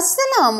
अस्सलाम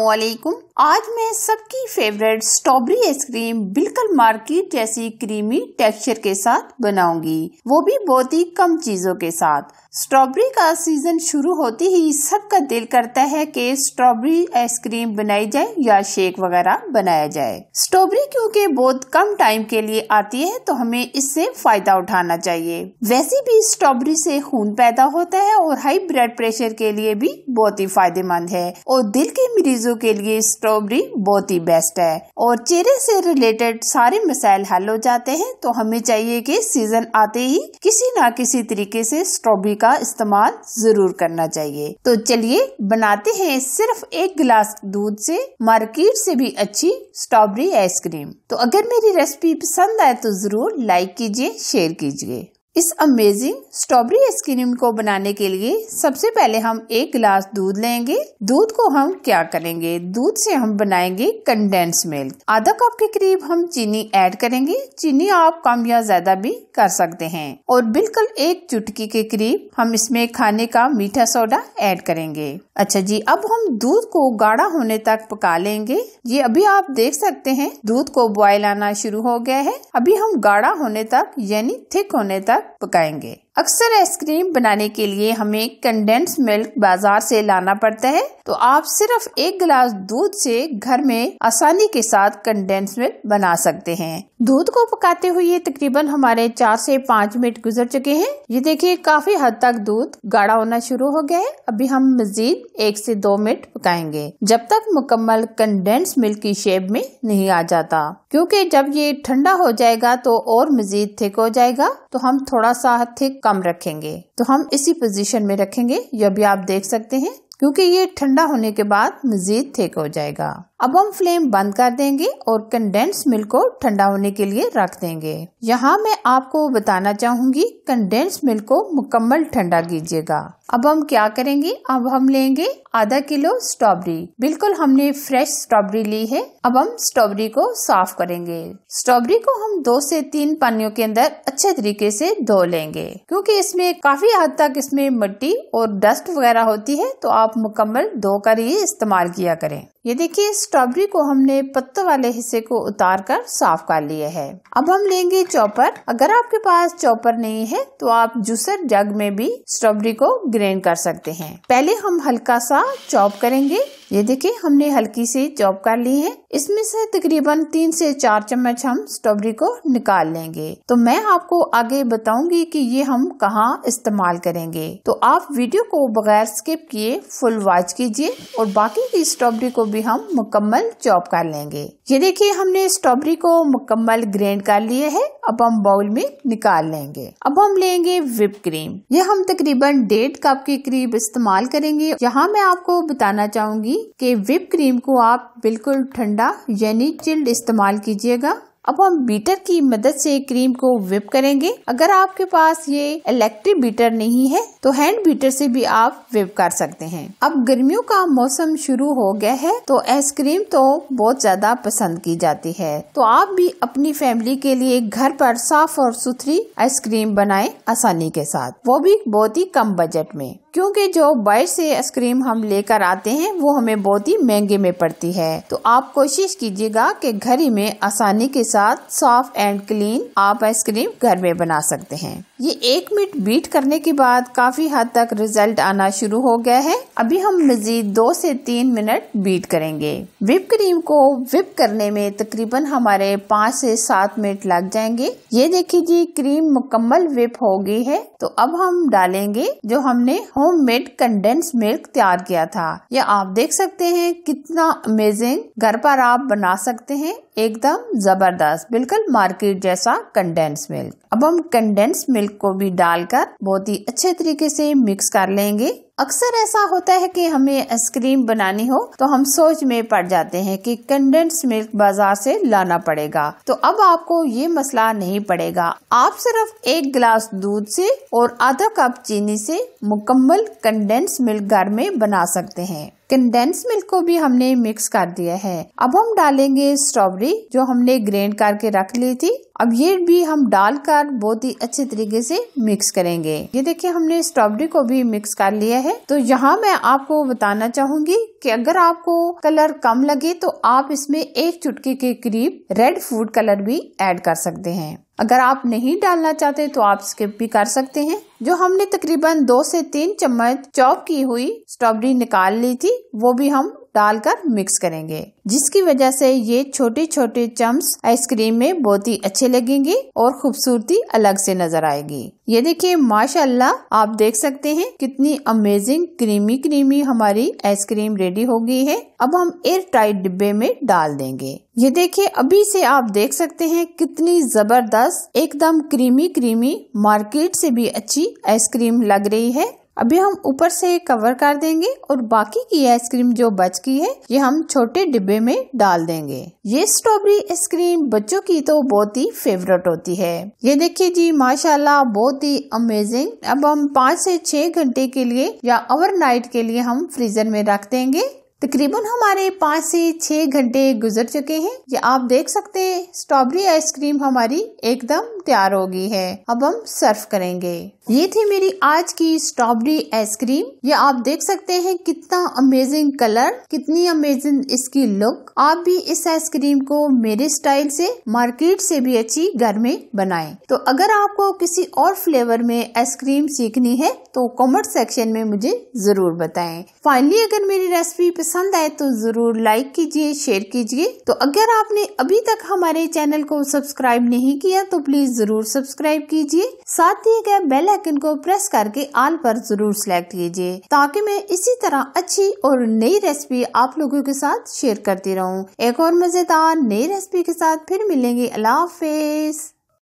आज मैं सबकी फेवरेट स्ट्रॉबेरी आइसक्रीम बिल्कुल मार्केट जैसी क्रीमी टेक्सचर के साथ बनाऊंगी वो भी बहुत ही कम चीजों के साथ स्ट्रॉबेरी का सीजन शुरू होते ही सबका दिल करता है कि स्ट्रॉबेरी आइसक्रीम बनाई जाए या शेक वगैरह बनाया जाए स्ट्रॉबेरी क्योंकि बहुत कम टाइम के लिए आती है तो हमें इससे फायदा उठाना चाहिए वैसे भी स्ट्रॉबेरी से खून पैदा होता है और हाई ब्लड प्रेशर के लिए भी बहुत ही फायदेमंद है और दिल के मरीजों के लिए स्ट्रॉबेरी बहुत ही बेस्ट है और चेहरे से रिलेटेड सारे मिसाइल हल हो जाते हैं तो हमें चाहिए कि सीजन आते ही किसी ना किसी तरीके से स्ट्रॉबेरी का इस्तेमाल जरूर करना चाहिए तो चलिए बनाते हैं सिर्फ एक गिलास दूध से मार्केट से भी अच्छी स्ट्रॉबेरी आइसक्रीम तो अगर मेरी रेसिपी पसंद आए तो जरूर लाइक कीजिए शेयर कीजिए इस अमेजिंग स्ट्रॉबेरी आइसक्रीम को बनाने के लिए सबसे पहले हम एक गिलास दूध लेंगे दूध को हम क्या करेंगे दूध से हम बनाएंगे कंडेंस मिल्क आधा कप के करीब हम चीनी ऐड करेंगे चीनी आप कम या ज्यादा भी कर सकते हैं और बिल्कुल एक चुटकी के करीब हम इसमें खाने का मीठा सोडा ऐड करेंगे अच्छा जी अब हम दूध को गाढ़ा होने तक पका लेंगे ये अभी आप देख सकते हैं दूध को बॉयल आना शुरू हो गया है अभी हम गाढ़ा होने तक यानी थिक होने तक पकाएंगे अक्सर आइसक्रीम बनाने के लिए हमें कंडेंस मिल्क बाजार से लाना पड़ता है तो आप सिर्फ एक गिलास दूध से घर में आसानी के साथ कंडेंस मिल्क बना सकते हैं दूध को पकाते हुए तकरीबन हमारे चार से पाँच मिनट गुजर चुके हैं ये देखिए काफी हद तक दूध गाढ़ा होना शुरू हो गया है अभी हम मजीद एक से दो मिनट पकाएंगे जब तक मुकम्मल कंडेंस मिल्क की शेप में नहीं आ जाता क्योंकि जब ये ठंडा हो जाएगा तो और मजीद थिक हो जाएगा तो हम थोड़ा सा थिक कम रखेंगे तो हम इसी पोजीशन में रखेंगे यह भी आप देख सकते हैं क्योंकि ये ठंडा होने के बाद मज़ीद थिक हो जाएगा अब हम फ्लेम बंद कर देंगे और कंडेंस मिल्क को ठंडा होने के लिए रख देंगे यहाँ मैं आपको बताना चाहूंगी कंडेंस मिल्क को मुकम्मल ठंडा कीजिएगा अब हम क्या करेंगे अब हम लेंगे आधा किलो स्ट्रॉबेरी बिल्कुल हमने फ्रेश स्ट्रॉबेरी ली है अब हम स्ट्रॉबेरी को साफ करेंगे स्ट्रॉबेरी को हम दो से तीन पानियों के अंदर अच्छे तरीके से धो लेंगे क्योंकि इसमें काफी हद तक इसमें मिट्टी और डस्ट वगैरह होती है तो आप आप मुकम्मल दो कर ही इस्तेमाल किया करें ये देखिए स्ट्रॉबेरी को हमने पत्तों वाले हिस्से को उतार कर साफ कर लिया है अब हम लेंगे चॉपर अगर आपके पास चॉपर नहीं है तो आप जूसर जग में भी स्ट्रॉबेरी को ग्रेन कर सकते हैं पहले हम हल्का सा चॉप करेंगे ये देखिए हमने हल्की सी चॉप कर ली है इसमें से तकरीबन तीन से चार चम्मच हम स्ट्रॉबेरी को निकाल लेंगे तो मैं आपको आगे बताऊंगी कि ये हम कहाँ इस्तेमाल करेंगे तो आप वीडियो को बगैर स्किप किए फुल वॉच कीजिए और बाकी की स्ट्रॉबेरी को भी भी हम मुकम्मल चॉप कर लेंगे ये देखिए हमने स्ट्रॉबेरी को मुकम्मल ग्रेंड कर लिए है अब हम बाउल में निकाल लेंगे अब हम लेंगे विप क्रीम ये हम तकरीबन डेढ़ कप के करीब इस्तेमाल करेंगे यहाँ मैं आपको बताना चाहूंगी कि विप क्रीम को आप बिल्कुल ठंडा यानी चिल्ड इस्तेमाल कीजिएगा अब हम बीटर की मदद से क्रीम को विप करेंगे अगर आपके पास ये इलेक्ट्रिक बीटर नहीं है तो हैंड बीटर से भी आप विप कर सकते हैं अब गर्मियों का मौसम शुरू हो गया है तो आइसक्रीम तो बहुत ज्यादा पसंद की जाती है तो आप भी अपनी फैमिली के लिए घर पर साफ और सुथरी आइसक्रीम बनाए आसानी के साथ वो भी बहुत ही कम बजट में क्योंकि जो बाहर से आइसक्रीम हम लेकर आते हैं वो हमें बहुत ही महंगे में पड़ती है तो आप कोशिश कीजिएगा कि घर ही में आसानी के साथ सॉफ्ट एंड क्लीन आप आइसक्रीम घर में बना सकते हैं ये एक मिनट बीट करने के बाद काफी हद तक रिजल्ट आना शुरू हो गया है अभी हम मजीद दो से तीन मिनट बीट करेंगे विप क्रीम को विप करने में तकरीबन हमारे पाँच से सात मिनट लग जाएंगे ये देखिए जी क्रीम मुकम्मल विप हो गई है तो अब हम डालेंगे जो हमने home homemade condense milk तैयार किया था यह आप देख सकते हैं कितना अमेजिंग घर पर आप बना सकते हैं एकदम जबरदस्त बिल्कुल मार्केट जैसा कंडेंस मिल्क अब हम कंडेंस मिल्क को भी डालकर बहुत ही अच्छे तरीके से मिक्स कर लेंगे अक्सर ऐसा होता है कि हमें आइसक्रीम बनानी हो तो हम सोच में पड़ जाते हैं कि कंडेंस मिल्क बाजार से लाना पड़ेगा तो अब आपको ये मसला नहीं पड़ेगा आप सिर्फ एक गिलास दूध से और आधा कप चीनी से मुकम्मल कंडेंस मिल्क घर में बना सकते हैं कंडेंस मिल्क को भी हमने मिक्स कर दिया है अब हम डालेंगे स्ट्रॉबेरी जो हमने ग्रेंड करके रख ली थी अब ये भी हम डालकर बहुत ही अच्छे तरीके से मिक्स करेंगे ये देखिए हमने स्ट्रॉबेरी को भी मिक्स कर लिया है तो यहाँ मैं आपको बताना चाहूंगी कि अगर आपको कलर कम लगे तो आप इसमें एक चुटकी के करीब रेड फूड कलर भी एड कर सकते हैं अगर आप नहीं डालना चाहते तो आप स्किप भी कर सकते हैं जो हमने तकरीबन दो से तीन चम्मच चॉप की हुई स्ट्रॉबेरी निकाल ली थी वो भी हम डालकर मिक्स करेंगे जिसकी वजह से ये छोटे छोटे चम्स आइसक्रीम में बहुत ही अच्छे लगेंगे और खूबसूरती अलग से नजर आएगी ये देखिए माशाल्लाह आप देख सकते हैं कितनी अमेजिंग क्रीमी क्रीमी हमारी आइसक्रीम रेडी हो गई है अब हम एयर टाइट डिब्बे में डाल देंगे ये देखिए अभी से आप देख सकते हैं कितनी जबरदस्त एकदम क्रीमी क्रीमी मार्केट से भी अच्छी आइसक्रीम लग रही है अभी हम ऊपर से कवर कर देंगे और बाकी की आइसक्रीम जो बच गई है ये हम छोटे डिब्बे में डाल देंगे ये स्ट्रॉबेरी आइसक्रीम बच्चों की तो बहुत ही फेवरेट होती है ये देखिए जी माशाल्लाह बहुत ही अमेजिंग अब हम पाँच से छह घंटे के लिए या ओवरनाइट के लिए हम फ्रीजर में रख देंगे तकरीबन हमारे पाँच से छः घंटे गुजर चुके हैं ये आप देख सकते हैं स्ट्रॉबेरी आइसक्रीम हमारी एकदम तैयार हो गई है अब हम सर्व करेंगे ये थी मेरी आज की स्ट्रॉबेरी आइसक्रीम ये आप देख सकते हैं कितना अमेजिंग कलर कितनी अमेजिंग इसकी लुक आप भी इस आइसक्रीम को मेरे स्टाइल से मार्केट से भी अच्छी घर में बनाएं तो अगर आपको किसी और फ्लेवर में आइसक्रीम सीखनी है तो कमेंट सेक्शन में मुझे जरूर बताएं फाइनली अगर मेरी रेसिपी पसंद आए तो जरूर लाइक कीजिए शेयर कीजिए तो अगर आपने अभी तक हमारे चैनल को सब्सक्राइब नहीं किया तो प्लीज जरूर सब्सक्राइब कीजिए साथ दिए गए बेल आइकन को प्रेस करके आल पर जरूर सिलेक्ट कीजिए ताकि मैं इसी तरह अच्छी और नई रेसिपी आप लोगों के साथ शेयर करती रहूं। एक और मजेदार नई रेसिपी के साथ फिर मिलेंगे अल्लाह हाफिज